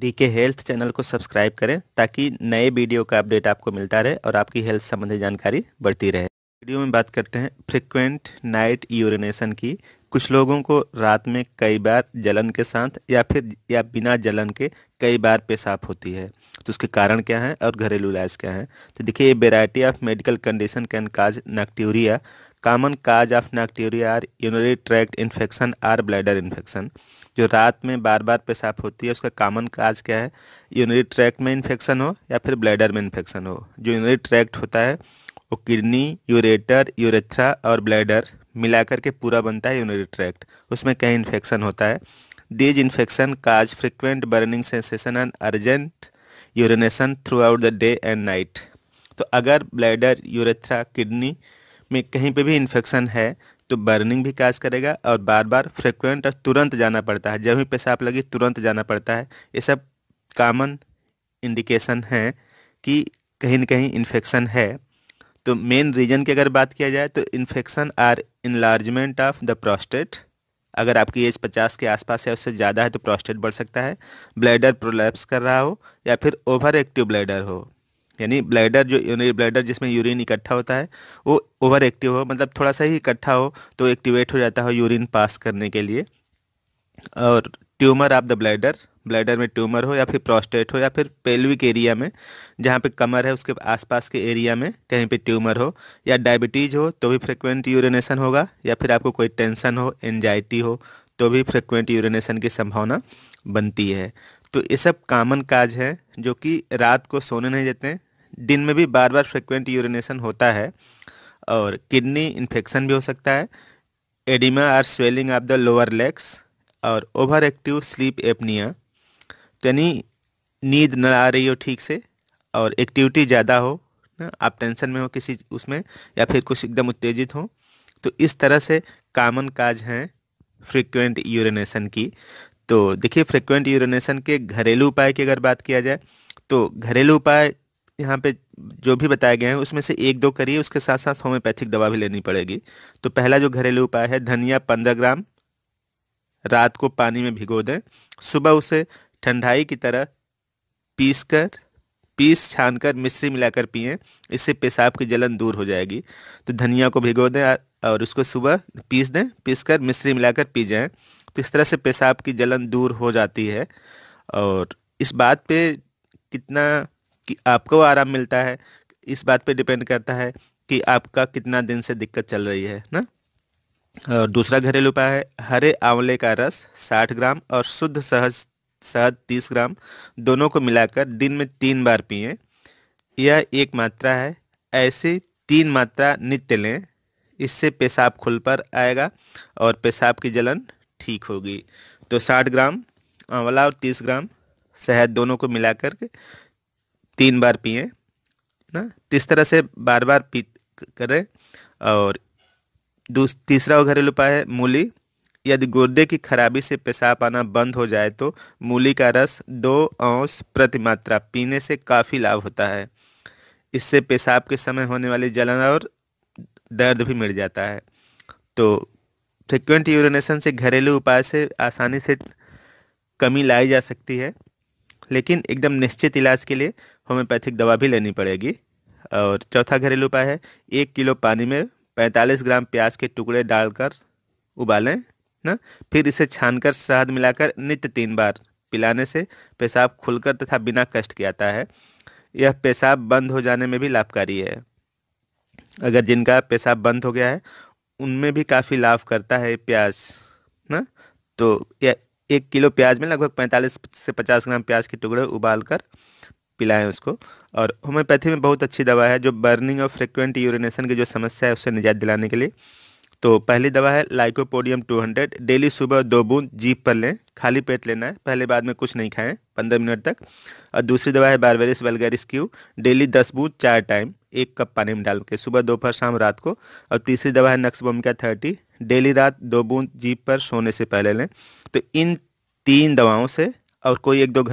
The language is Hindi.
डी के हेल्थ चैनल को सब्सक्राइब करें ताकि नए वीडियो का अपडेट आपको मिलता रहे और आपकी हेल्थ संबंधी जानकारी बढ़ती रहे वीडियो में बात करते हैं फ्रिक्वेंट नाइट यूरिनेशन की कुछ लोगों को रात में कई बार जलन के साथ या फिर या बिना जलन के कई बार पेशाब होती है तो उसके कारण क्या है और घरेलू इलाज क्या है तो देखिए ये variety of medical condition can cause nocturia common cause of nocturia are urinary tract infection or bladder infection जो रात में बार बार पेशाब होती है उसका कॉमन काज क्या है यूनरी ट्रैक्ट में इन्फेक्शन हो या फिर ब्लैडर में इन्फेक्शन हो जो यूनरी ट्रैक्ट होता है वो किडनी यूरेटर यूरेथ्रा और ब्लैडर मिलाकर के पूरा बनता है यूनरी ट्रैक्ट उसमें कहीं इन्फेक्शन होता है these infection cause frequent burning sensation and urgent urination throughout the day and night तो अगर ब्लैडर यूरेथ्रा किडनी में कहीं पे भी इन्फेक्शन है तो बर्निंग भी काज करेगा और बार बार फ्रिक्वेंट और तुरंत जाना पड़ता है जब भी पेशाब लगी तुरंत जाना पड़ता है ये सब कॉमन इंडिकेशन है कि कहीं ना कहीं इन्फेक्शन है तो मेन रीजन की अगर बात किया जाए तो infection or enlargement of the prostate अगर आपकी एज पचास के आसपास है उससे ज़्यादा है तो प्रोस्टेट बढ़ सकता है ब्लैडर प्रोलैप्स कर रहा हो या फिर ओवर एक्टिव ब्लैडर हो यानी ब्लैडर जो यानी ब्लैडर जिसमें यूरिन इकट्ठा होता है वो ओवर एक्टिव हो मतलब थोड़ा सा ही इकट्ठा हो तो एक्टिवेट हो जाता है यूरिन पास करने के लिए और tumour of the bladder bladder में ट्यूमर हो या फिर प्रोस्टेट हो या फिर पेल्विक एरिया में जहाँ पे कमर है उसके आसपास के एरिया में कहीं पे ट्यूमर हो या डायबिटीज़ हो तो भी फ्रिक्वेंट यूरिनेशन होगा या फिर आपको कोई टेंशन हो एनजाइटी हो तो भी फ्रिक्वेंट यूरिनेशन की संभावना बनती है तो ये सब कॉमन काज है जो कि रात को सोने नहीं देते हैं दिन में भी बार बार फ्रिक्वेंट यूरिनेशन होता है और किडनी इन्फेक्शन भी हो सकता है oedema or swelling of the lower legs और ओवर एक्टिव स्लीप एपनिया यानी नींद न आ रही हो ठीक से और एक्टिविटी ज़्यादा हो ना आप टेंशन में हो किसी उसमें या फिर कुछ एकदम उत्तेजित हो तो इस तरह से कामन काज हैं फ्रिक्वेंट यूरिनेशन की तो देखिए फ्रिक्वेंट यूरिनेशन के घरेलू उपाय की अगर बात किया जाए तो घरेलू उपाय यहाँ पे जो भी बताए गए हैं उसमें से एक दो करिए उसके साथ साथ होम्योपैथिक दवा भी लेनी पड़ेगी तो पहला जो घरेलू उपाय है धनिया पंद्रह ग्राम रात को पानी में भिगो दें सुबह उसे ठंडाई की तरह पीस कर पीस छान कर मिश्री मिलाकर पिए इससे पेशाब की जलन दूर हो जाएगी तो धनिया को भिगो दें और उसको सुबह पीस दें पीस कर मिश्री मिलाकर पी जाएं तो इस तरह से पेशाब की जलन दूर हो जाती है और इस बात पे कितना कि आपको आराम मिलता है इस बात पे डिपेंड करता है कि आपका कितना दिन से दिक्कत चल रही है ना और दूसरा घरेलू उपाय है हरे आंवले का रस 60 ग्राम और शुद्ध सहज शहद 30 ग्राम दोनों को मिलाकर दिन में तीन बार पिए यह एक मात्रा है ऐसे तीन मात्रा नित्य लें इससे पेशाब खुल पर आएगा और पेशाब की जलन ठीक होगी तो 60 ग्राम आंवला और 30 ग्राम शहद दोनों को मिलाकर के तीन बार पिए ना इस तरह से बार बार पी करें और तीसरा घरेलू उपाय है मूली यदि गुर्दे की खराबी से पेशाब आना बंद हो जाए तो मूली का रस दो औंस प्रति मात्रा पीने से काफ़ी लाभ होता है इससे पेशाब के समय होने वाली जलन और दर्द भी मिट जाता है तो फ्रिक्वेंट यूरिनेशन से घरेलू उपाय से आसानी से कमी लाई जा सकती है लेकिन एकदम निश्चित इलाज के लिए होम्योपैथिक दवा भी लेनी पड़ेगी और चौथा घरेलू उपाय है एक किलो पानी में 45 ग्राम प्याज के टुकड़े डालकर उबालें ना फिर इसे छानकर शहद मिलाकर नित्य तीन बार पिलाने से पेशाब खुलकर तथा बिना कष्ट के आता है यह पेशाब बंद हो जाने में भी लाभकारी है अगर जिनका पेशाब बंद हो गया है उनमें भी काफ़ी लाभ करता है प्याज ना तो यह एक किलो प्याज में लगभग पैंतालीस से पचास ग्राम प्याज के टुकड़े उबाल कर पिलाएं उसको और होम्योपैथी में बहुत अच्छी दवा है जो बर्निंग और फ्रिक्वेंट यूरिनेशन की जो समस्या है उससे निजात दिलाने के लिए तो पहली दवा है लाइकोपोडियम 200 डेली सुबह दो बूंद जीप पर लें खाली पेट लेना है पहले बाद में कुछ नहीं खाएं पंद्रह मिनट तक और दूसरी दवा है बारवेरिस वेलगेरिस क्यू डेली दस बूंद चार टाइम एक कप पानी में डाल के सुबह दोपहर शाम रात को और तीसरी दवा है नक्स बोमिका थर्टी डेली रात दो बूंद जीप पर सोने से पहले लें तो इन तीन दवाओं से और कोई एक दो घर